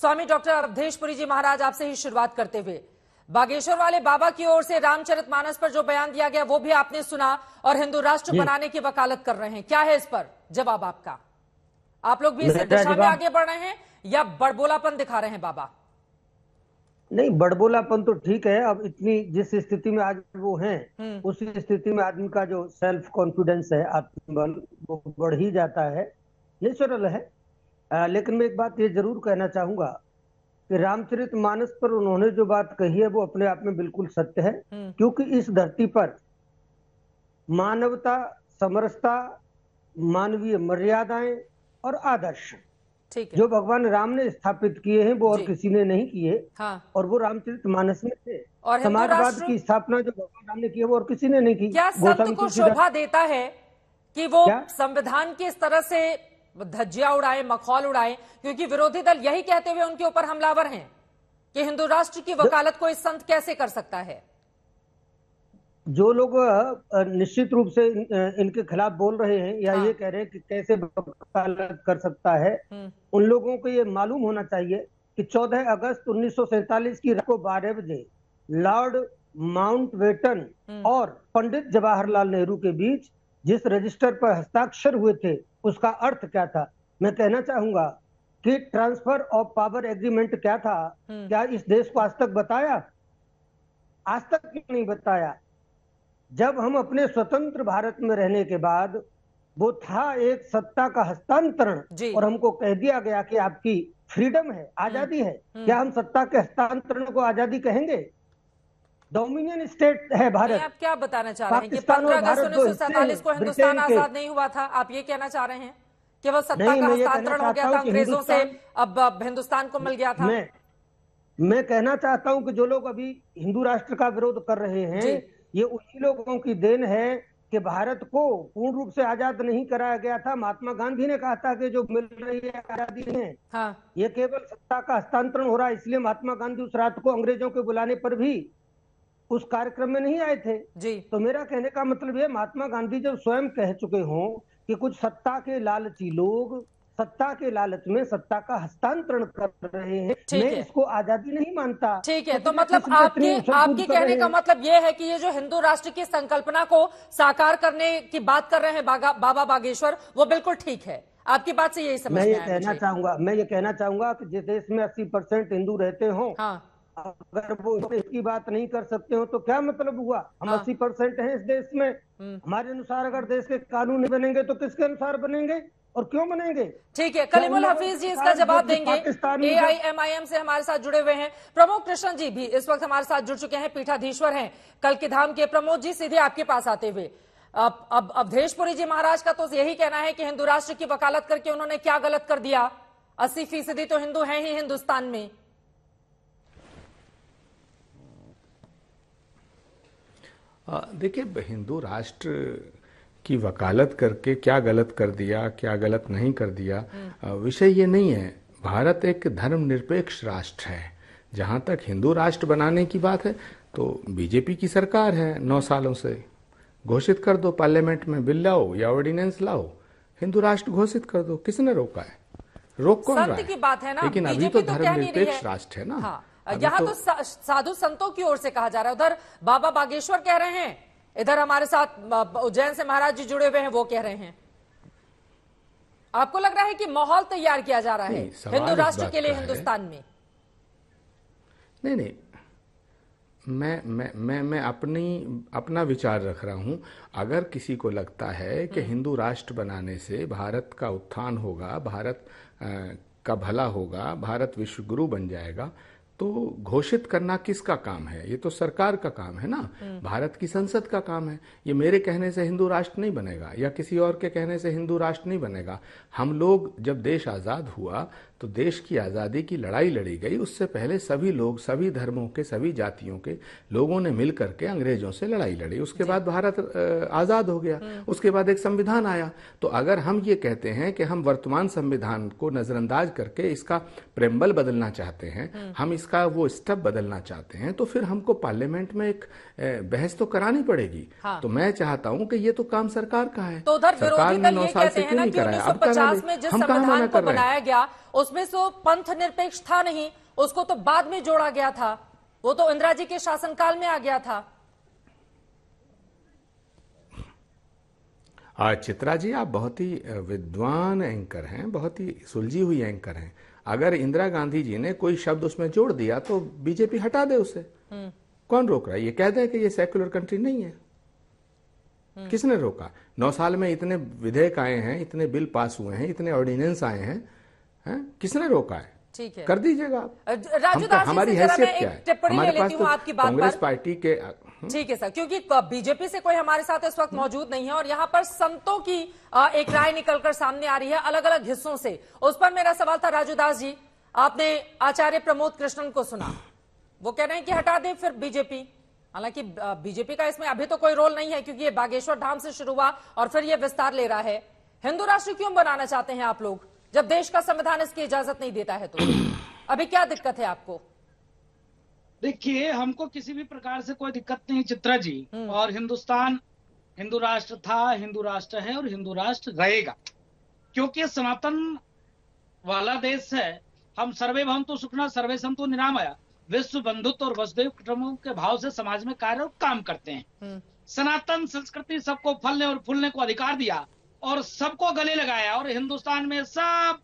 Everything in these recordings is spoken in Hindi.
स्वामी डॉक्टर अवधेशपुरी जी महाराज आपसे ही शुरुआत करते हुए बागेश्वर वाले बाबा की ओर से रामचरित मानस पर जो बयान दिया गया वो भी आपने सुना और हिंदू राष्ट्र बनाने की वकालत कर रहे हैं क्या है इस पर जवाब आपका आप लोग भी इस दिशा में आगे बढ़ रहे हैं या बड़बोलापन दिखा रहे हैं बाबा नहीं बड़बोलापन तो ठीक है अब इतनी जिस स्थिति में आज वो है हम्म। उसी स्थिति में आदमी का जो सेल्फ कॉन्फिडेंस है आत्मबल वो बढ़ ही जाता है नेचुरल है आ, लेकिन मैं एक बात ये जरूर कहना चाहूंगा कि रामचरित मानस पर उन्होंने जो बात कही है वो अपने आप में बिल्कुल सत्य है हम्म। क्योंकि इस धरती पर मानवता समरसता मानवीय मर्यादाएं और आदर्श ठीक जो भगवान राम ने स्थापित किए हैं वो और किसी ने नहीं किए हाँ। और वो रामचरित मानस में थे और समाजवाद की स्थापना जो भगवान राम ने की है वो और किसी ने नहीं की क्या संत को शोभा देता है कि वो संविधान की इस तरह से धज्जिया उड़ाएं मखौल उड़ाएं क्योंकि विरोधी दल यही कहते हुए उनके ऊपर हमलावर हैं कि हिंदू राष्ट्र की वकालत को इस संत कैसे कर सकता है जो लोग निश्चित रूप से इनके खिलाफ बोल रहे हैं या हाँ। ये कह रहे हैं कि कैसे वकालत कर सकता है हम्म। उन लोगों को ये मालूम होना चाहिए कि 14 अगस्त उन्नीस की रात को बारह बजे लॉर्ड माउंट वेटन हम्म। और पंडित जवाहरलाल नेहरू के बीच जिस रजिस्टर पर हस्ताक्षर हुए थे उसका अर्थ क्या था मैं कहना चाहूंगा कि ट्रांसफर ऑफ पावर एग्रीमेंट क्या था हम्म। क्या इस देश को आज तक बताया आज तक क्यों नहीं बताया जब हम अपने स्वतंत्र भारत में रहने के बाद वो था एक सत्ता का हस्तांतरण और हमको कह दिया गया कि आपकी फ्रीडम है आजादी हम्म। है हम्म। क्या हम सत्ता के हस्तांतरण को आजादी कहेंगे डोमिनियन स्टेट है भारत आप क्या बताना चाह रहे हैं कि पंद्रह अगस्त उन्नीस सौ सैतालीस को हिंदुस्तान आजाद नहीं हुआ था आप ये कहना चाह रहे हैं कि सत्ता का हस्तांतरण हो गया था अंग्रेजों से अब हिंदुस्तान को मिल गया था मैं मैं कहना चाहता हूं कि जो लोग अभी हिंदू राष्ट्र का विरोध कर रहे हैं ये उन्हीं लोगों की देन है कि भारत को पूर्ण रूप से आजाद नहीं कराया गया था महात्मा गांधी ने कहा था कि जो मिल रही है आजादी है हाँ। ये केवल सत्ता का हस्तांतरण हो रहा है इसलिए महात्मा गांधी उस रात को अंग्रेजों के बुलाने पर भी उस कार्यक्रम में नहीं आए थे जी तो मेरा कहने का मतलब ये महात्मा गांधी जब स्वयं कह चुके हों कि कुछ सत्ता के लालची लोग सत्ता के लालच में सत्ता का हस्तांतरण कर रहे हैं मैं है। इसको आजादी नहीं मानता ठीक है तो, तो मतलब आपके आपके कहने का मतलब ये है कि ये जो हिंदू राष्ट्र की संकल्पना को साकार करने की बात कर रहे हैं बाबा बागेश्वर वो बिल्कुल ठीक है आपकी बात से यही समझ मैं ये कहना चाहूंगा मैं ये कहना चाहूंगा कि जिस देश में अस्सी परसेंट हिंदू रहते हों हाँ। अगर वो इसकी बात नहीं कर सकते हो तो क्या मतलब हुआ हम हाँ। अस्सी हाँ। परसेंट है इस देश में हम्म। हमारे अनुसार अगर देश के कानून बनेंगे तो किसके अनुसार बनेंगे और क्यों बनेंगे ठीक है कलीमुल हफीज जी इसका जवाब देंगे ए आई एम आई एम से हमारे साथ जुड़े हुए हैं प्रमोद कृष्ण जी भी इस वक्त हमारे साथ जुड़ चुके हैं पीठाधीश्वर हैं कल के धाम के प्रमोद जी सीधे आपके पास आते हुए अब अब अवधेशपुरी जी महाराज का तो यही कहना है कि हिंदू राष्ट्र की वकालत करके उन्होंने क्या गलत कर दिया अस्सी फीसदी तो हिंदू है ही हिंदुस्तान में देखिए हिंदू राष्ट्र की वकालत करके क्या गलत कर दिया क्या गलत नहीं कर दिया हम्म। विषय ये नहीं है भारत एक धर्मनिरपेक्ष राष्ट्र है जहाँ तक हिंदू राष्ट्र बनाने की बात है तो बीजेपी की सरकार है नौ हम्म। सालों से घोषित कर दो पार्लियामेंट में बिल लाओ या ऑर्डिनेंस लाओ हिंदू राष्ट्र घोषित कर दो किसने रोका है रोक कौन रहा है? की बात है ना लेकिन अभी तो, तो धर्मनिरपेक्ष राष्ट्र है ना हाँ। यहाँ तो, तो साधु संतों की ओर से कहा जा रहा है उधर बाबा बागेश्वर कह रहे हैं इधर हमारे साथ उज्जैन से महाराज जी जुड़े हुए हैं वो कह रहे हैं आपको लग रहा है कि माहौल तैयार किया जा रहा है हिंदू राष्ट्र के लिए हिंदुस्तान में नहीं नहीं मैं मैं मैं मैं अपनी अपना विचार रख रहा हूं अगर किसी को लगता है कि हम्म। हिंदू राष्ट्र बनाने से भारत का उत्थान होगा भारत आ, का भला होगा भारत विश्वगुरु बन जाएगा तो घोषित करना किसका काम है ये तो सरकार का काम है ना हम्म। भारत की संसद का काम है ये मेरे कहने से हिंदू राष्ट्र नहीं बनेगा या किसी और के कहने से हिंदू राष्ट्र नहीं बनेगा हम लोग जब देश आज़ाद हुआ तो देश की आज़ादी की लड़ाई लड़ी गई उससे पहले सभी लोग सभी धर्मों के सभी जातियों के लोगों ने मिल करके अंग्रेजों से लड़ाई लड़ी उसके बाद भारत आज़ाद हो गया हम्म। उसके बाद एक संविधान आया तो अगर हम ये कहते हैं कि हम वर्तमान संविधान को नज़रअंदाज करके इसका प्रेम्बल बदलना चाहते हैं हम्म। हम इसका वो स्टेप बदलना चाहते हैं तो फिर हमको पार्लियामेंट में एक बहस तो करानी पड़ेगी हाँ। तो मैं चाहता हूँ कि ये तो काम सरकार का है तो सरकार ने नौ साल से क्यों हैं कराया अब 1950 हम कहा संविधान को बनाया गया उसमें से पंथ निरपेक्ष था नहीं उसको तो बाद में जोड़ा गया था वो तो इंदिरा जी के शासनकाल में आ गया था आज चित्रा जी आप बहुत ही विद्वान एंकर हैं बहुत ही सुलझी हुई एंकर हैं अगर इंदिरा गांधी जी ने कोई शब्द उसमें जोड़ दिया तो बीजेपी हटा दे उसे हम्म। कौन रोक रहा है ये कह दे कि ये सेक्युलर कंट्री नहीं है हम्म। किसने रोका नौ साल में इतने विधेयक आए हैं इतने बिल पास हुए हैं इतने ऑर्डिनेंस आए हैं है? किसने रोका है ठीक है कर दीजिएगा राजू तो- दास हमारी हैसियत क्या है हमारे पास तो आपकी बात कांग्रेस पार्टी के हम्म। ठीक है सर क्योंकि बीजेपी से कोई हमारे साथ इस वक्त मौजूद नहीं है और यहाँ पर संतों की एक राय निकलकर सामने आ रही है अलग अलग हिस्सों से उस पर मेरा सवाल था राजू दास जी आपने आचार्य प्रमोद कृष्णन को सुना वो कह रहे हैं कि हटा दें फिर बीजेपी हालांकि बीजेपी का इसमें अभी तो कोई रोल नहीं है क्योंकि ये बागेश्वर धाम से शुरू हुआ और फिर ये विस्तार ले रहा है हिंदू राष्ट्र क्यों बनाना चाहते हैं आप लोग जब देश का संविधान इसकी इजाजत नहीं देता है तो अभी क्या दिक्कत है आपको देखिए हमको किसी भी प्रकार से कोई दिक्कत नहीं चित्रा जी हम्म। और हिंदुस्तान हिंदू राष्ट्र था हिंदू राष्ट्र है और हिंदू राष्ट्र रहेगा क्योंकि सनातन वाला देश है हम सर्वे भम तो सुखना सर्वे सम तो निरामया विश्व बंधुत्व और वसुदेव कुटुम्बों के भाव से समाज में कार्य और काम करते हैं हम्म। सनातन संस्कृति सबको फलने और फूलने को अधिकार दिया और सबको गले लगाया और हिंदुस्तान में सब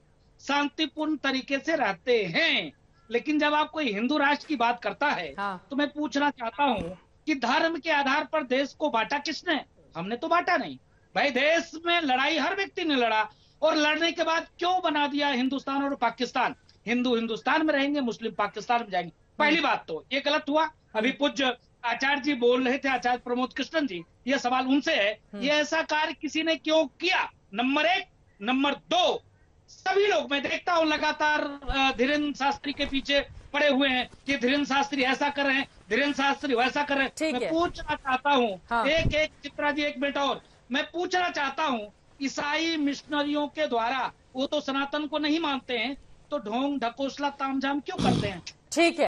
शांतिपूर्ण तरीके से रहते हैं लेकिन जब आप कोई हिंदू राष्ट्र की बात करता है हाँ। तो मैं पूछना चाहता हूँ कि धर्म के आधार पर देश को बांटा किसने हमने तो बांटा नहीं भाई देश में लड़ाई हर व्यक्ति ने लड़ा और लड़ने के बाद क्यों बना दिया हिंदुस्तान और पाकिस्तान हिंदू हिंदुस्तान में रहेंगे मुस्लिम पाकिस्तान में जाएंगे पहली बात तो ये गलत हुआ अभी पूज्य आचार्य जी बोल रहे थे आचार्य प्रमोद कृष्णन जी ये सवाल उनसे है हम्म। ये ऐसा कार्य किसी ने क्यों किया नंबर एक नंबर दो सभी लोग मैं देखता हूँ लगातार धीरेन्द्र शास्त्री के पीछे पड़े हुए हैं कि धीरेन्द्र शास्त्री ऐसा कर रहे हैं धीरेन्द्र शास्त्री वैसा कर रहे हैं मैं पूछना चाहता हूँ हाँ। एक एक चित्रा जी एक बेटा और मैं पूछना चाहता हूँ ईसाई मिशनरियों के द्वारा वो तो सनातन को नहीं मानते हैं तो ढोंग ढकोसला तामझाम क्यों करते हैं ठीक है